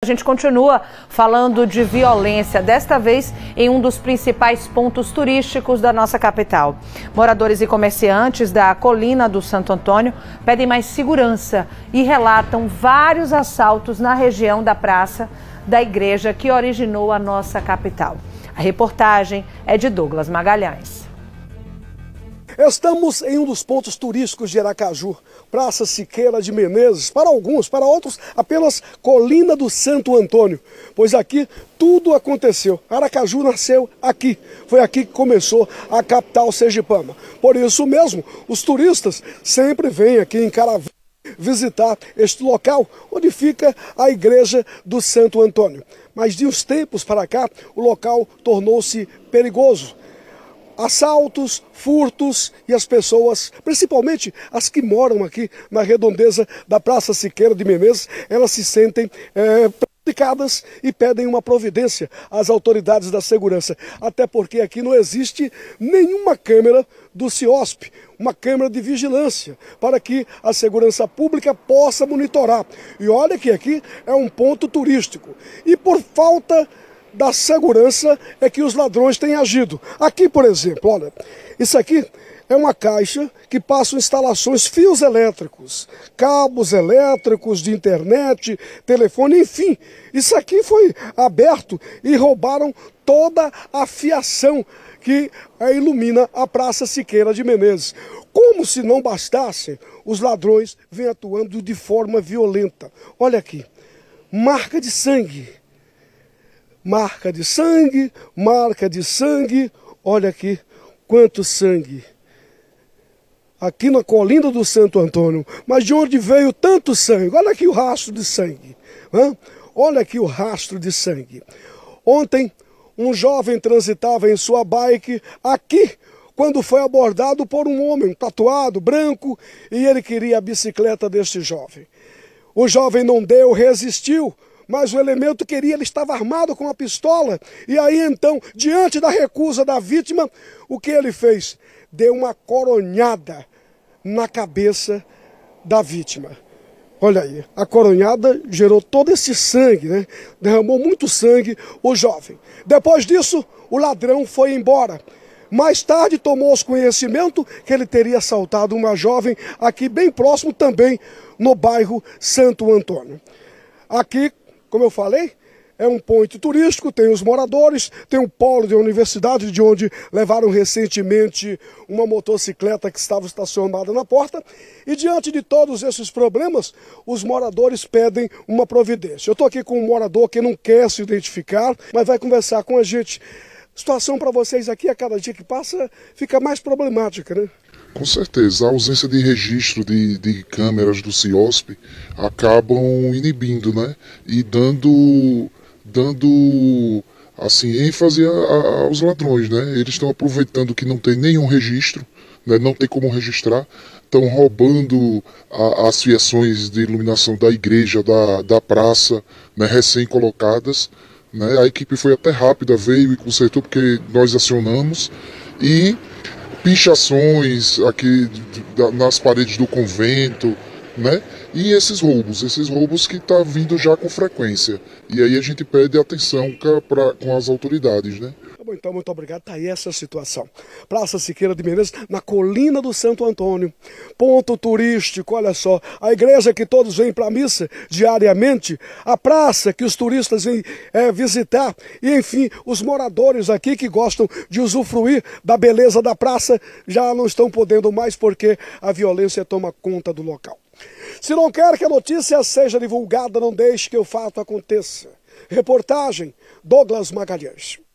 A gente continua falando de violência, desta vez em um dos principais pontos turísticos da nossa capital. Moradores e comerciantes da colina do Santo Antônio pedem mais segurança e relatam vários assaltos na região da praça da igreja que originou a nossa capital. A reportagem é de Douglas Magalhães. Estamos em um dos pontos turísticos de Aracaju, Praça Siqueira de Menezes, para alguns, para outros apenas Colina do Santo Antônio, pois aqui tudo aconteceu. Aracaju nasceu aqui, foi aqui que começou a capital sergipana. Por isso mesmo, os turistas sempre vêm aqui em caravana visitar este local onde fica a igreja do Santo Antônio. Mas de uns tempos para cá, o local tornou-se perigoso assaltos, furtos e as pessoas, principalmente as que moram aqui na redondeza da Praça Siqueira de Menezes, elas se sentem é, prejudicadas e pedem uma providência às autoridades da segurança. Até porque aqui não existe nenhuma câmera do CIOSP, uma câmera de vigilância, para que a segurança pública possa monitorar. E olha que aqui é um ponto turístico. E por falta de da segurança é que os ladrões têm agido. Aqui, por exemplo, olha, isso aqui é uma caixa que passa instalações, fios elétricos, cabos elétricos de internet, telefone, enfim. Isso aqui foi aberto e roubaram toda a fiação que é, ilumina a Praça Siqueira de Menezes. Como se não bastasse, os ladrões vêm atuando de forma violenta. Olha aqui, marca de sangue marca de sangue, marca de sangue. Olha aqui quanto sangue. Aqui na colina do Santo Antônio. Mas de onde veio tanto sangue? Olha aqui o rastro de sangue. Hã? Olha aqui o rastro de sangue. Ontem, um jovem transitava em sua bike aqui quando foi abordado por um homem tatuado, branco, e ele queria a bicicleta deste jovem. O jovem não deu, resistiu, mas o elemento queria, ele estava armado com uma pistola. E aí então, diante da recusa da vítima, o que ele fez? Deu uma coronhada na cabeça da vítima. Olha aí, a coronhada gerou todo esse sangue, né? Derramou muito sangue o jovem. Depois disso, o ladrão foi embora. Mais tarde tomou os conhecimento que ele teria assaltado uma jovem aqui bem próximo também no bairro Santo Antônio. Aqui como eu falei, é um ponto turístico, tem os moradores, tem um polo de universidade de onde levaram recentemente uma motocicleta que estava estacionada na porta. E diante de todos esses problemas, os moradores pedem uma providência. Eu estou aqui com um morador que não quer se identificar, mas vai conversar com a gente. A situação para vocês aqui, a cada dia que passa, fica mais problemática, né? Com certeza, a ausência de registro de, de câmeras do CIOSP acabam inibindo, né? E dando, dando assim, ênfase a, a, aos ladrões, né? Eles estão aproveitando que não tem nenhum registro, né? não tem como registrar, estão roubando a, as fiações de iluminação da igreja, da, da praça, né? recém-colocadas. Né? A equipe foi até rápida, veio e consertou, porque nós acionamos. E pichações aqui nas paredes do convento, né? E esses roubos, esses roubos que tá vindo já com frequência. E aí a gente pede atenção com as autoridades, né? bom, então, muito obrigado. Está aí essa situação. Praça Siqueira de Menezes, na colina do Santo Antônio. Ponto turístico, olha só. A igreja que todos vêm para a missa diariamente. A praça que os turistas vêm é, visitar. E, enfim, os moradores aqui que gostam de usufruir da beleza da praça já não estão podendo mais porque a violência toma conta do local. Se não quer que a notícia seja divulgada, não deixe que o fato aconteça. Reportagem Douglas Magalhães.